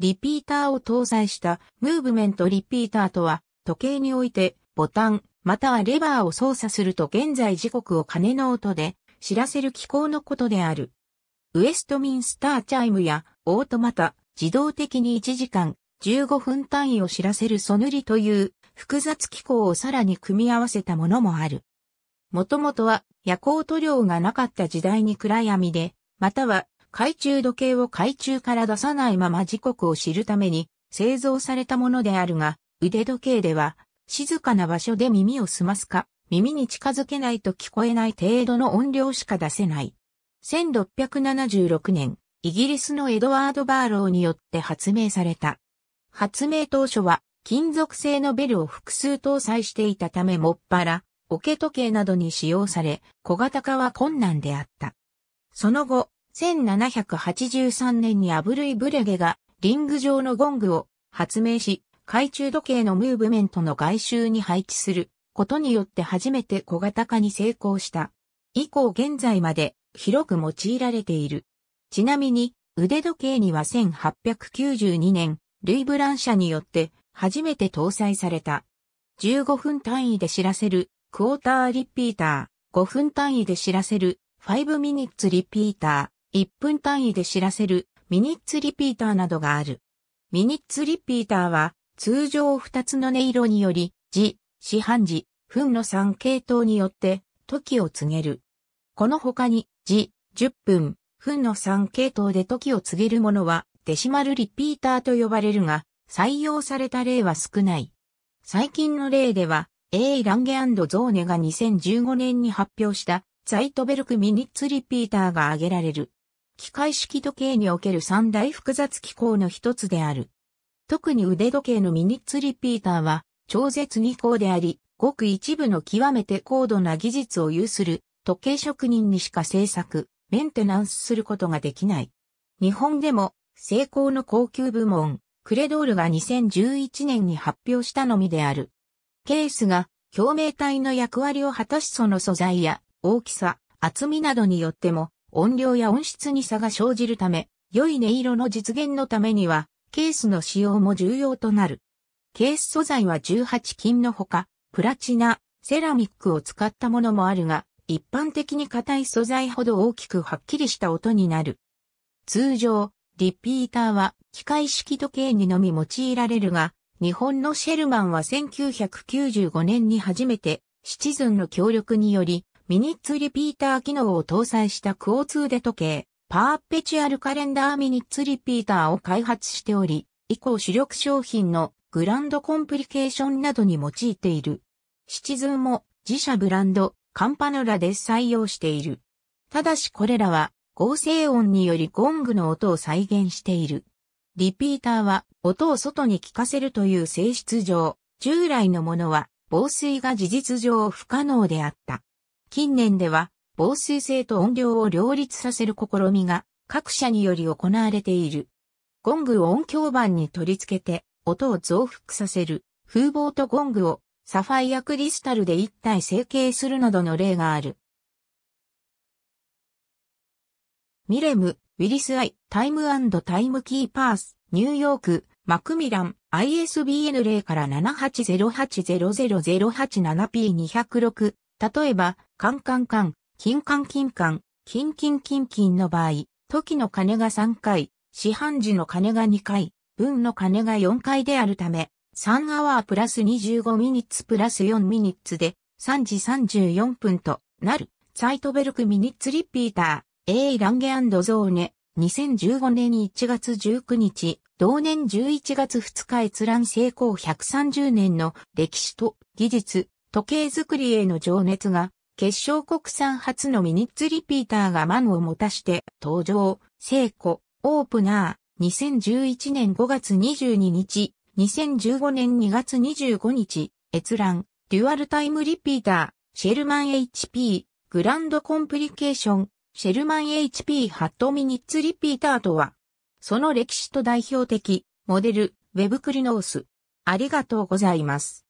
リピーターを搭載したムーブメントリピーターとは、時計においてボタン、またはレバーを操作すると現在時刻を鐘の音で知らせる機構のことである。ウエストミンスターチャイムやオートマタ、自動的に1時間15分単位を知らせるソヌリという複雑機構をさらに組み合わせたものもある。もともとは夜光塗料がなかった時代に暗闇で、または海中時計を海中から出さないまま時刻を知るために製造されたものであるが、腕時計では静かな場所で耳を澄ますか、耳に近づけないと聞こえない程度の音量しか出せない。1676年、イギリスのエドワード・バーローによって発明された。発明当初は金属製のベルを複数搭載していたためもっぱら、桶時計などに使用され、小型化は困難であった。その後、1783年にアブルイ・ブレゲがリング状のゴングを発明し、懐中時計のムーブメントの外周に配置することによって初めて小型化に成功した。以降現在まで広く用いられている。ちなみに腕時計には1892年、ルイ・ブラン社によって初めて搭載された。15分単位で知らせるクォーターリピーター、5分単位で知らせる5ミニッツリピーター、1分単位で知らせるミニッツリピーターなどがある。ミニッツリピーターは通常2つの音色により時、四半時、分の3系統によって時を告げる。この他に時、10分、分の3系統で時を告げるものはデシマルリピーターと呼ばれるが採用された例は少ない。最近の例では A. ランゲゾーネが2015年に発表したザイトベルクミニッツリピーターが挙げられる。機械式時計における三大複雑機構の一つである。特に腕時計のミニッツリピーターは超絶技巧であり、ごく一部の極めて高度な技術を有する時計職人にしか製作、メンテナンスすることができない。日本でも、成功の高級部門、クレドールが2011年に発表したのみである。ケースが共鳴体の役割を果たしその素材や大きさ、厚みなどによっても音量や音質に差が生じるため、良い音色の実現のためには、ケースの使用も重要となる。ケース素材は18金のほか、プラチナ、セラミックを使ったものもあるが、一般的に硬い素材ほど大きくはっきりした音になる。通常、リピーターは機械式時計にのみ用いられるが、日本のシェルマンは1995年に初めてシチズンの協力によりミニッツリピーター機能を搭載したクオーツーデ時計、パーペチュアルカレンダーミニッツリピーターを開発しており、以降主力商品のグランドコンプリケーションなどに用いている。シチズンも自社ブランド、カンパヌラで採用している。ただしこれらは合成音によりゴングの音を再現している。リピーターは音を外に聞かせるという性質上、従来のものは防水が事実上不可能であった。近年では防水性と音量を両立させる試みが各社により行われている。ゴングを音響板に取り付けて音を増幅させる風貌とゴングをサファイアクリスタルで一体成形するなどの例がある。ミレム、ウィリスアイ、タイムタイムキーパース、ニューヨーク、マクミラン、ISBN0 から7 8 0 8 0 0 0 8 7 p 2 0 6例えば、カンカンカン、キンカンキンカン、キンキンキンキンの場合、時の鐘が3回、市販時の鐘が2回、分の鐘が4回であるため、3アワープラス25ミニッツプラス4ミニッツで3時34分となる。サイトベルクミニッツリピーター、A ランゲゾーネ、2015年1月19日、同年11月2日閲覧成功130年の歴史と技術、時計作りへの情熱が、決勝国産初のミニッツリピーターが満を持たして登場、聖子、オープナー、2011年5月22日、2015年2月25日、閲覧、デュアルタイムリピーター、シェルマン HP、グランドコンプリケーション、シェルマン HP ハットミニッツリピーターとは、その歴史と代表的、モデル、ウェブクリノース。ありがとうございます。